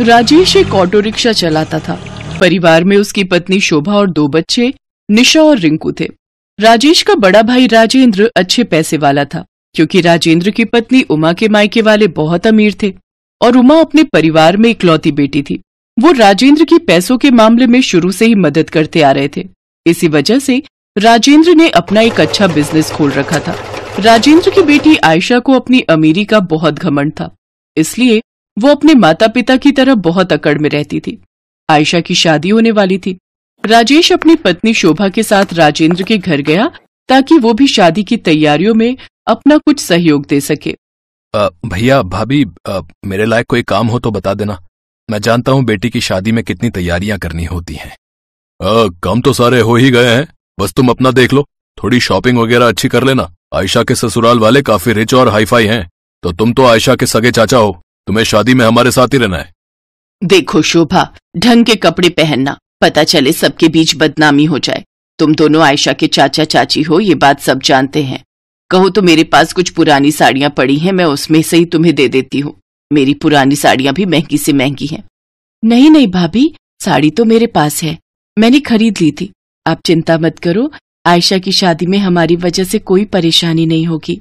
राजेश एक auto rickshaw चलाता था परिवार में उसकी पत्नी शोभा और दो बच्चे निशा और रिंकू थे राजेश का बड़ा भाई राजेंद्र अच्छे पैसे वाला था क्योंकि राजेंद्र की पत्नी उमा के मायके वाले बहुत अमीर थे और उमा अपने परिवार में इकलौती बेटी थी वो राजेंद्र की पैसों के मामले में शुरू से ही मदद करते आ रहे थे इसी वजह से राजेंद्र ने अपना एक अच्छा बिजनेस खोल रखा था राजेंद्र की बेटी आयशा को अपनी अमीरी का बहुत घमंड था इसलिए वो अपने माता पिता की तरह बहुत अकड़ में रहती थी आयशा की शादी होने वाली थी राजेश अपनी पत्नी शोभा के साथ राजेंद्र के घर गया ताकि वो भी शादी की तैयारियों में अपना कुछ सहयोग दे सके भैया भाभी मेरे लायक कोई काम हो तो बता देना मैं जानता हूँ बेटी की शादी में कितनी तैयारियां करनी होती हैं काम तो सारे हो ही गए हैं बस तुम अपना देख लो थोड़ी शॉपिंग वगैरह अच्छी कर लेना आयशा के ससुराल वाले काफी रिच और हाईफाई हैं तो तुम तो आयशा के सगे चाचा हो तुम्हें शादी में हमारे साथ ही रहना है देखो शोभा ढंग के कपड़े पहनना पता चले सबके बीच बदनामी हो जाए तुम दोनों आयशा के चाचा चाची हो ये बात सब जानते हैं कहो तो मेरे पास कुछ पुरानी साड़ियाँ पड़ी हैं मैं उसमें से ही तुम्हें दे देती हूँ मेरी पुरानी साड़ियां भी महंगी से महंगी हैं नहीं नहीं भाभी साड़ी तो मेरे पास है मैंने खरीद ली थी आप चिंता मत करो आयशा की शादी में हमारी वजह से कोई परेशानी नहीं होगी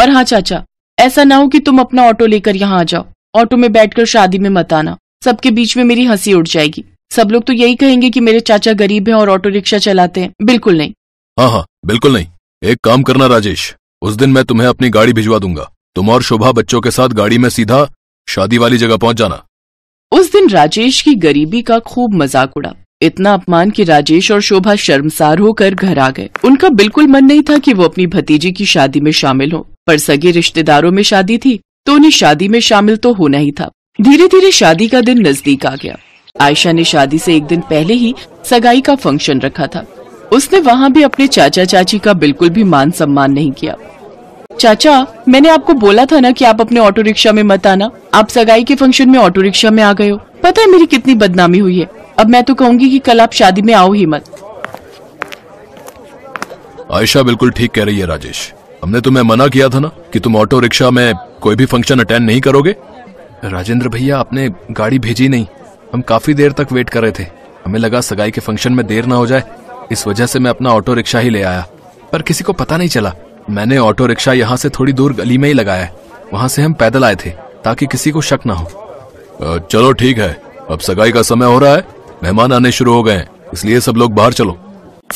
और हाँ चाचा ऐसा ना हो कि तुम अपना ऑटो लेकर यहाँ आ जाओ ऑटो में बैठकर शादी में मत आना सबके बीच में मेरी हंसी उड़ जाएगी सब लोग तो यही कहेंगे कि मेरे चाचा गरीब हैं और ऑटो रिक्शा चलाते हैं बिल्कुल नहीं हाँ हाँ बिल्कुल नहीं एक काम करना राजेश उस दिन मैं तुम्हें अपनी गाड़ी भिजवा दूंगा तुम और शोभा बच्चों के साथ गाड़ी में सीधा शादी वाली जगह पहुंच जाना उस दिन राजेश की गरीबी का खूब मजाक उड़ा इतना अपमान कि राजेश और शोभा शर्मसार होकर घर आ गए उनका बिल्कुल मन नहीं था कि वो अपनी भतीजी की शादी में शामिल हो पर सगे रिश्तेदारों में शादी थी तो उन्हें शादी में शामिल तो होना ही था धीरे धीरे शादी का दिन नजदीक आ गया आयशा ने शादी से एक दिन पहले ही सगाई का फंक्शन रखा था उसने वहाँ भी अपने चाचा चाची का बिल्कुल भी मान सम्मान नहीं किया चाचा मैंने आपको बोला था ना कि आप अपने ऑटो रिक्शा में मत आना आप सगाई के फंक्शन में ऑटो रिक्शा में आ गए हो पता है मेरी कितनी बदनामी हुई है अब मैं तो कहूँगी कि कल आप शादी में आओ ही मत आयशा बिल्कुल ठीक कह रही है राजेश हमने तुम्हें मना किया था ना कि तुम ऑटो रिक्शा में कोई भी फंक्शन अटेंड नहीं करोगे राजेंद्र भैया आपने गाड़ी भेजी नहीं हम काफी देर तक वेट कर रहे थे हमें लगा सगाई के फंक्शन में देर ना हो जाए इस वजह से मैं अपना ऑटो रिक्शा ही ले आया पर किसी को पता नहीं चला मैंने ऑटो रिक्शा यहाँ से थोड़ी दूर गली में ही लगाया है वहाँ से हम पैदल आए थे ताकि किसी को शक ना हो चलो ठीक है अब सगाई का समय हो रहा है मेहमान आने शुरू हो गए इसलिए सब लोग बाहर चलो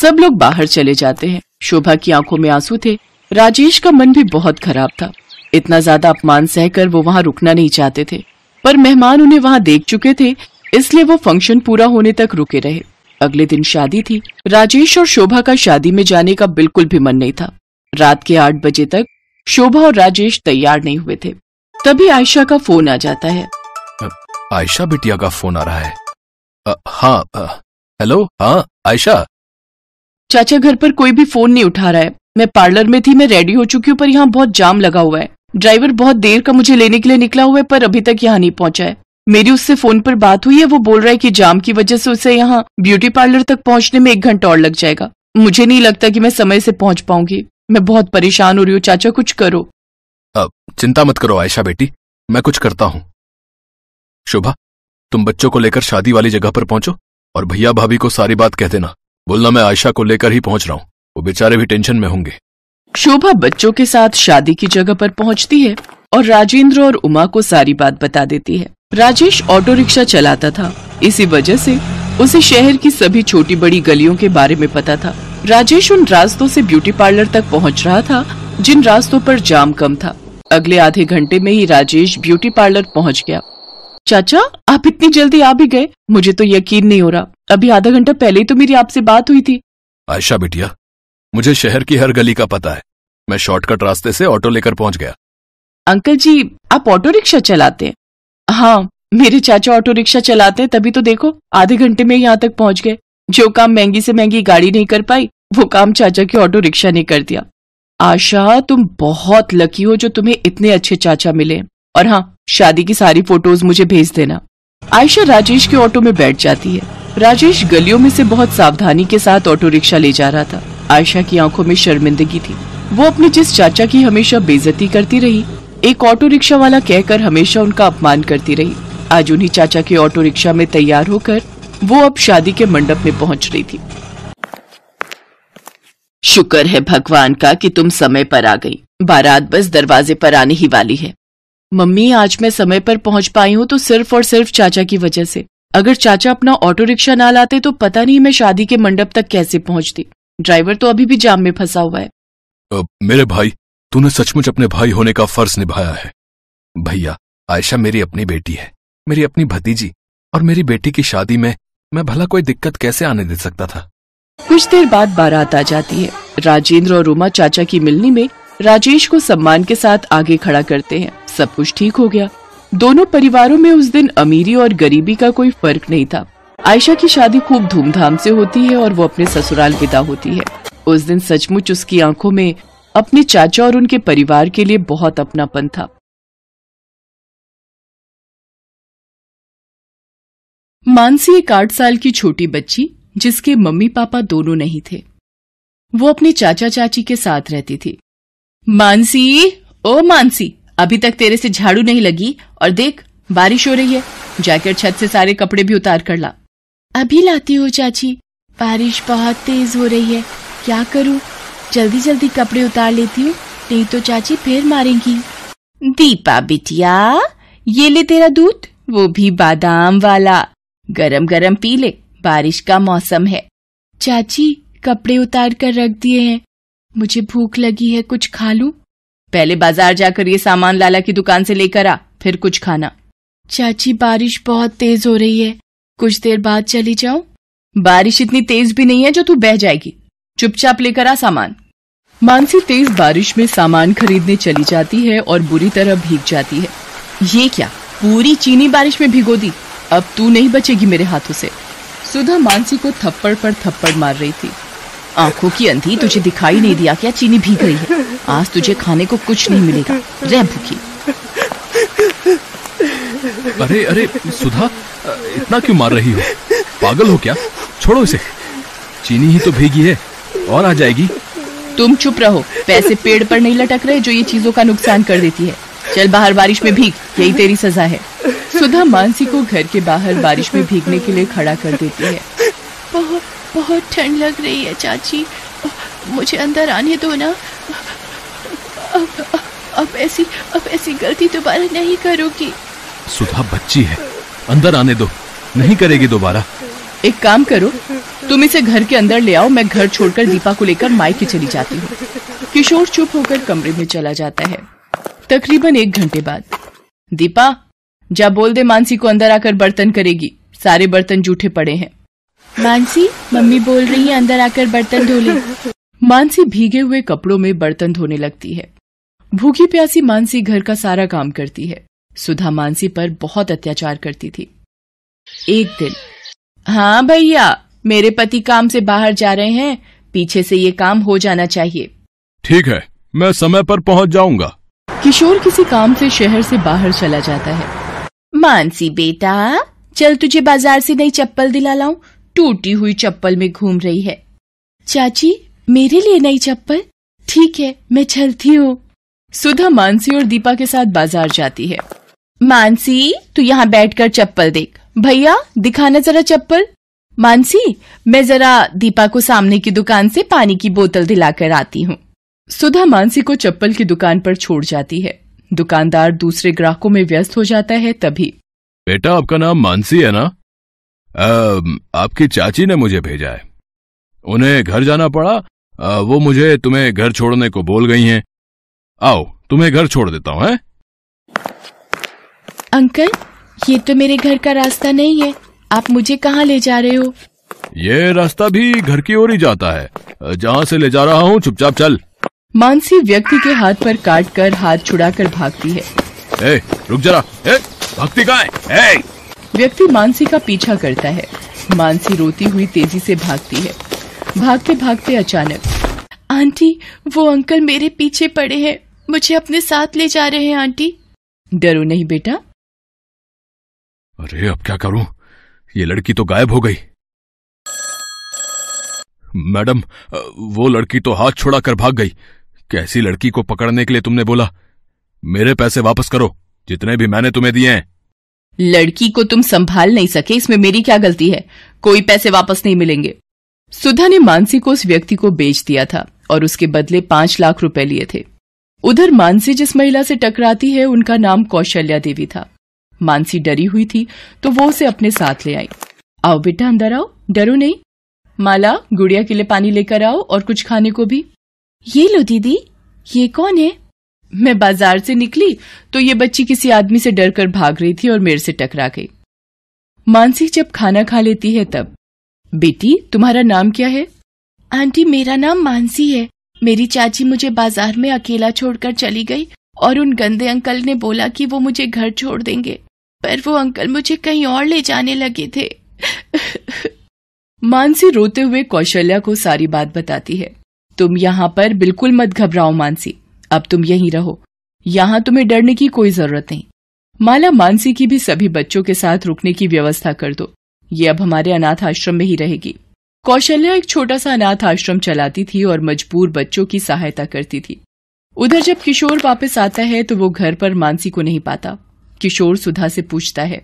सब लोग बाहर चले जाते हैं शोभा की आंखों में आंसू थे राजेश का मन भी बहुत खराब था इतना ज्यादा अपमान सहकर वो वहाँ रुकना नहीं चाहते थे पर मेहमान उन्हें वहाँ देख चुके थे इसलिए वो फंक्शन पूरा होने तक रुके रहे अगले दिन शादी थी राजेश और शोभा का शादी में जाने का बिल्कुल भी मन नहीं था रात के आठ बजे तक शोभा और राजेश तैयार नहीं हुए थे तभी आयशा का फोन आ जाता है आयशा बिटिया का फोन आ रहा है हाँ हेलो हाँ आयशा चाचा घर पर कोई भी फोन नहीं उठा रहा है मैं पार्लर में थी मैं रेडी हो चुकी हूँ पर यहाँ बहुत जाम लगा हुआ है ड्राइवर बहुत देर का मुझे लेने के लिए निकला हुआ है पर अभी तक यहाँ नहीं पहुँचा है मेरी उससे फोन पर बात हुई है वो बोल रहा है कि जाम की वजह से उसे यहाँ ब्यूटी पार्लर तक पहुँचने में एक घंटा और लग जाएगा मुझे नहीं लगता कि मैं समय से पहुँच पाऊंगी मैं बहुत परेशान हो रही हूँ चाचा कुछ करो अब चिंता मत करो आयशा बेटी मैं कुछ करता हूँ शोभा तुम बच्चों को लेकर शादी वाली जगह पर पहुंचो और भैया भाभी को सारी बात कह देना बोलना मैं आयशा को लेकर ही पहुंच रहा हूँ वो बेचारे भी टेंशन में होंगे शोभा बच्चों के साथ शादी की जगह पर पहुंचती है और राजेंद्र और उमा को सारी बात बता देती है राजेश ऑटो रिक्शा चलाता था इसी वजह से उसे शहर की सभी छोटी बड़ी गलियों के बारे में पता था राजेश उन रास्तों से ब्यूटी पार्लर तक पहुंच रहा था जिन रास्तों पर जाम कम था अगले आधे घंटे में ही राजेश ब्यूटी पार्लर पहुंच गया चाचा आप इतनी जल्दी आ भी गए मुझे तो यकीन नहीं हो रहा अभी आधा घंटा पहले ही तो मेरी आपसे बात हुई थी आयशा बेटिया मुझे शहर की हर गली का पता है मैं शॉर्टकट रास्ते से ऑटो लेकर पहुंच गया अंकल जी आप ऑटो रिक्शा चलाते हैं हाँ मेरे चाचा ऑटो रिक्शा चलाते हैं तभी तो देखो आधे घंटे में यहाँ तक पहुंच गए जो काम महंगी से महंगी गाड़ी नहीं कर पाई वो काम चाचा के ऑटो रिक्शा ने कर दिया आशा तुम बहुत लकी हो जो तुम्हें इतने अच्छे चाचा मिले और हाँ शादी की सारी फोटोज मुझे भेज देना आयशा राजेश के ऑटो में बैठ जाती है राजेश गलियों में से बहुत सावधानी के साथ ऑटो रिक्शा ले जा रहा था आयशा की आंखों में शर्मिंदगी थी वो अपने जिस चाचा की हमेशा बेजती करती रही एक ऑटो रिक्शा वाला कहकर हमेशा उनका अपमान करती रही आज उन्हीं चाचा के ऑटो रिक्शा में तैयार होकर वो अब शादी के मंडप में पहुंच रही थी शुक्र है भगवान का कि तुम समय पर आ गई बारात बस दरवाजे पर आने ही वाली है मम्मी आज मैं समय पर पहुंच पाई हूँ तो सिर्फ और सिर्फ चाचा की वजह से अगर चाचा अपना ऑटो रिक्शा ना लाते तो पता नहीं मैं शादी के मंडप तक कैसे पहुंचती ड्राइवर तो अभी भी जाम में फंसा हुआ है अ, मेरे भाई तूने सचमुच अपने भाई होने का फर्ज निभाया है भैया आयशा मेरी अपनी बेटी है मेरी अपनी भतीजी और मेरी बेटी की शादी में मैं भला कोई दिक्कत कैसे आने दे सकता था कुछ देर बाद बारात आ जाती है राजेंद्र और रोमा चाचा की मिलनी में राजेश को सम्मान के साथ आगे खड़ा करते हैं सब कुछ ठीक हो गया दोनों परिवारों में उस दिन अमीरी और गरीबी का कोई फर्क नहीं था आयशा की शादी खूब धूमधाम से होती है और वो अपने ससुराल विदा होती है उस दिन सचमुच उसकी आंखों में अपने चाचा और उनके परिवार के लिए बहुत अपनापन था मानसी एक आठ साल की छोटी बच्ची जिसके मम्मी पापा दोनों नहीं थे वो अपने चाचा चाची के साथ रहती थी मानसी ओ मानसी अभी तक तेरे से झाड़ू नहीं लगी और देख बारिश हो रही है जाकर छत से सारे कपड़े भी उतार कर ला अभी लाती हूँ चाची बारिश बहुत तेज हो रही है क्या करूँ जल्दी जल्दी कपड़े उतार लेती हूँ नहीं तो चाची फिर मारेंगी दीपा बिटिया ये ले तेरा दूध वो भी बादाम वाला गरम गरम पी ले बारिश का मौसम है चाची कपड़े उतार कर रख दिए हैं मुझे भूख लगी है कुछ खा लू पहले बाजार जाकर ये सामान लाला की दुकान से लेकर आ फिर कुछ खाना चाची बारिश बहुत तेज हो रही है कुछ देर बाद चली जाओ बारिश इतनी तेज भी नहीं है जो तू बह जाएगी चुपचाप लेकर आ सामान मानसी तेज बारिश में सामान खरीदने चली जाती है और बुरी तरह भीग जाती है ये क्या पूरी चीनी बारिश में भिगो दी अब तू नहीं बचेगी मेरे हाथों से सुधा मानसी को थप्पड़ पर थप्पड़ मार रही थी आंखों की अंधी तुझे दिखाई नहीं दिया क्या चीनी भीग रही है आज तुझे खाने को कुछ नहीं मिलेगा रह भूखी अरे अरे सुधा इतना क्यों मार रही हो पागल हो क्या छोड़ो इसे चीनी ही तो भीगी है और आ जाएगी तुम चुप रहो पैसे पेड़ पर नहीं लटक रहे जो ये चीजों का नुकसान कर देती है चल बाहर बारिश में भीग यही तेरी सजा है सुधा मानसी को घर के बाहर बारिश में भीगने के लिए खड़ा कर देती है बहुत बहुत ठंड लग रही है चाची मुझे अंदर आने दो ना अब अब ऐसी अब ऐसी गलती दोबारा नहीं करूँगी सुधा बच्ची है अंदर आने दो नहीं करेगी दोबारा एक काम करो तुम इसे घर के अंदर ले आओ मैं घर छोड़कर दीपा को लेकर मायके चली जाती हूँ किशोर चुप होकर कमरे में चला जाता है तकरीबन एक घंटे बाद दीपा जा बोल दे मानसी को अंदर आकर बर्तन करेगी सारे बर्तन जूठे पड़े हैं मानसी मम्मी बोल रही है अंदर आकर बर्तन धो ले मानसी भीगे हुए कपड़ों में बर्तन धोने लगती है भूखी प्यासी मानसी घर का सारा काम करती है सुधा मानसी पर बहुत अत्याचार करती थी एक दिन हाँ भैया मेरे पति काम से बाहर जा रहे हैं पीछे से ये काम हो जाना चाहिए ठीक है मैं समय पर पहुंच जाऊंगा किशोर किसी काम से शहर से बाहर चला जाता है मानसी बेटा चल तुझे बाजार से नई चप्पल दिला लाऊं टूटी हुई चप्पल में घूम रही है चाची मेरे लिए नई चप्पल ठीक है मैं चलती हूँ सुधा मानसी और दीपा के साथ बाजार जाती है मानसी तू यहाँ बैठकर चप्पल देख भैया दिखाना जरा चप्पल मानसी मैं जरा दीपा को सामने की दुकान से पानी की बोतल दिलाकर आती हूँ सुधा मानसी को चप्पल की दुकान पर छोड़ जाती है दुकानदार दूसरे ग्राहकों में व्यस्त हो जाता है तभी बेटा आपका नाम मानसी है ना आ, आपकी चाची ने मुझे भेजा है उन्हें घर जाना पड़ा आ, वो मुझे तुम्हें घर छोड़ने को बोल गई हैं। आओ तुम्हें घर छोड़ देता हूँ अंकल ये तो मेरे घर का रास्ता नहीं है आप मुझे कहाँ ले जा रहे हो ये रास्ता भी घर की ओर ही जाता है जहाँ से ले जा रहा हूँ चुपचाप चल मानसी व्यक्ति के हाथ पर काट कर हाथ छुड़ाकर भागती है ए, रुक जरा ए, भक्ति का है ए! व्यक्ति मानसी का पीछा करता है मानसी रोती हुई तेजी से भागती है भागते भागते अचानक आंटी वो अंकल मेरे पीछे पड़े हैं मुझे अपने साथ ले जा रहे हैं आंटी डरो नहीं बेटा अरे अब क्या करूं ये लड़की तो गायब हो गई मैडम वो लड़की तो हाथ छोड़ा कर भाग गई कैसी लड़की को पकड़ने के लिए तुमने बोला मेरे पैसे वापस करो जितने भी मैंने तुम्हें दिए हैं लड़की को तुम संभाल नहीं सके इसमें मेरी क्या गलती है कोई पैसे वापस नहीं मिलेंगे सुधा ने मानसी को उस व्यक्ति को बेच दिया था और उसके बदले पांच लाख रुपए लिए थे उधर मानसी जिस महिला से टकराती है उनका नाम कौशल्या देवी था मानसी डरी हुई थी तो वो उसे अपने साथ ले आई आओ बेटा अंदर आओ डरो नहीं माला गुड़िया के लिए पानी लेकर आओ और कुछ खाने को भी ये लो दीदी ये कौन है मैं बाजार से निकली तो ये बच्ची किसी आदमी से डरकर भाग रही थी और मेरे से टकरा गई मानसी जब खाना खा लेती है तब बेटी तुम्हारा नाम क्या है आंटी मेरा नाम मानसी है मेरी चाची मुझे बाजार में अकेला छोड़कर चली गई और उन गंदे अंकल ने बोला कि वो मुझे घर छोड़ देंगे पर वो अंकल मुझे कहीं और ले जाने लगे थे मानसी रोते हुए कौशल्या को सारी बात बताती है तुम यहाँ पर बिल्कुल मत घबराओ मानसी अब तुम यहीं रहो यहाँ तुम्हें डरने की कोई जरूरत नहीं माला मानसी की भी सभी बच्चों के साथ रुकने की व्यवस्था कर दो ये अब हमारे अनाथ आश्रम में ही रहेगी कौशल्या एक छोटा सा अनाथ आश्रम चलाती थी और मजबूर बच्चों की सहायता करती थी उधर जब किशोर वापस आता है तो वो घर पर मानसी को नहीं पाता किशोर सुधा से पूछता है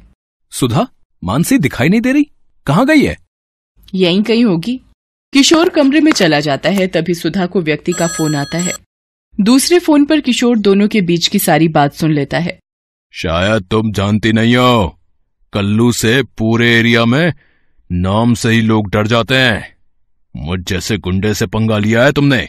सुधा मानसी दिखाई नहीं दे रही कहाँ गई है यहीं कहीं होगी किशोर कमरे में चला जाता है तभी सुधा को व्यक्ति का फोन आता है दूसरे फोन पर किशोर दोनों के बीच की सारी बात सुन लेता है शायद तुम जानती नहीं हो कल्लू से पूरे एरिया में नाम से ही लोग डर जाते हैं मुझ जैसे गुंडे से पंगा लिया है तुमने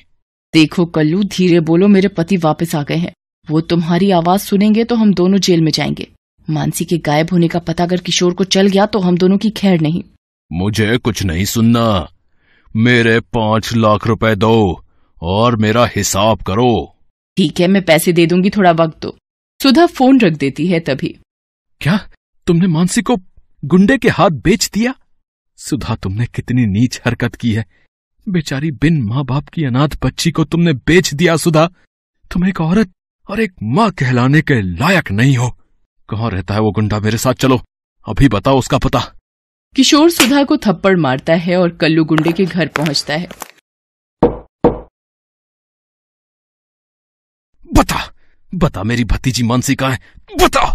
देखो कल्लू धीरे बोलो मेरे पति वापस आ गए हैं वो तुम्हारी आवाज सुनेंगे तो हम दोनों जेल में जाएंगे मानसी के गायब होने का पता अगर किशोर को चल गया तो हम दोनों की खैर नहीं मुझे कुछ नहीं सुनना मेरे पाँच लाख रुपए दो और मेरा हिसाब करो ठीक है मैं पैसे दे दूंगी थोड़ा वक्त दो सुधा फोन रख देती है तभी क्या तुमने मानसी को गुंडे के हाथ बेच दिया सुधा तुमने कितनी नीच हरकत की है बेचारी बिन माँ बाप की अनाथ बच्ची को तुमने बेच दिया सुधा तुम एक औरत और एक माँ कहलाने के लायक नहीं हो कहाँ रहता है वो गुंडा मेरे साथ चलो अभी बताओ उसका पता किशोर सुधा को थप्पड़ मारता है और कल्लू गुंडे के घर पहुंचता है बता बता मेरी भतीजी मानसी कहा है बता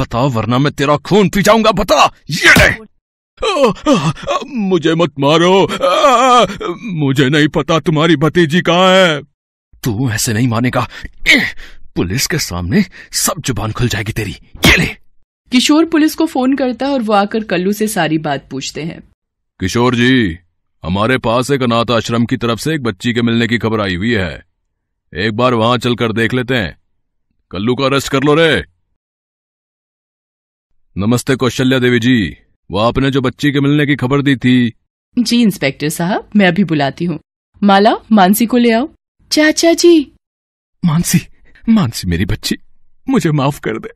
बता वरना मैं तेरा खून पी जाऊंगा बता ये ले मुझे मत मारो मुझे नहीं पता तुम्हारी भतीजी कहाँ है तू ऐसे नहीं मानेगा पुलिस के सामने सब जुबान खुल जाएगी तेरी ये ले किशोर पुलिस को फोन करता है और वो आकर कल्लू से सारी बात पूछते हैं किशोर जी हमारे पास एक अनाथ आश्रम की तरफ से एक बच्ची के मिलने की खबर आई हुई है एक बार वहां चलकर देख लेते हैं कल्लू का अरेस्ट कर लो रे नमस्ते कौशल्या देवी जी वो आपने जो बच्ची के मिलने की खबर दी थी जी इंस्पेक्टर साहब मैं अभी बुलाती हूँ माला मानसी को ले आओ चाचा जी मानसी मानसी मेरी बच्ची मुझे माफ कर दे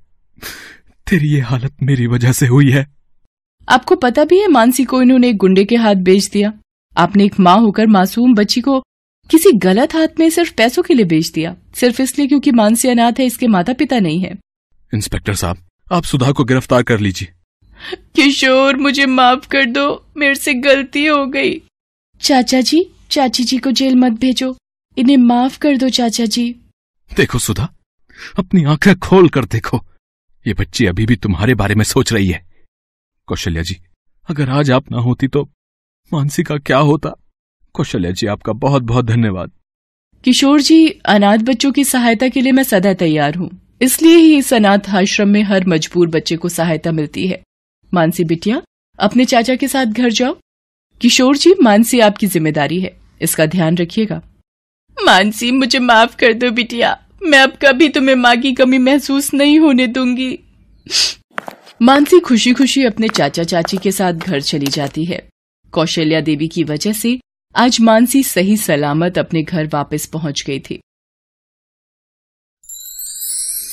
तेरी ये हालत मेरी वजह से हुई है आपको पता भी है मानसी को इन्होंने एक गुंडे के हाथ बेच दिया आपने एक माँ होकर मासूम बच्ची को किसी गलत हाथ में सिर्फ पैसों के लिए बेच दिया सिर्फ इसलिए क्योंकि मानसी अनाथ है इसके माता पिता नहीं है इंस्पेक्टर साहब आप सुधा को गिरफ्तार कर लीजिए किशोर मुझे माफ कर दो मेरे से गलती हो गई चाचा जी चाची जी को जेल मत भेजो इन्हें माफ कर दो चाचा जी देखो सुधा अपनी आंखें खोल कर देखो ये बच्ची अभी भी तुम्हारे बारे में सोच रही है कौशल्या जी अगर आज आप ना होती तो मानसी का क्या होता कौशल्या जी आपका बहुत बहुत धन्यवाद किशोर जी अनाथ बच्चों की सहायता के लिए मैं सदा तैयार हूँ इसलिए ही इस अनाथ आश्रम में हर मजबूर बच्चे को सहायता मिलती है मानसी बिटिया अपने चाचा के साथ घर जाओ किशोर जी मानसी आपकी जिम्मेदारी है इसका ध्यान रखिएगा मानसी मुझे माफ कर दो बिटिया मैं अब कभी तुम्हें माँ की कमी महसूस नहीं होने दूंगी मानसी खुशी खुशी अपने चाचा चाची के साथ घर चली जाती है कौशल्या देवी की वजह से आज मानसी सही सलामत अपने घर वापस पहुंच गई थी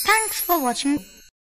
थैंक्स फॉर वॉचिंग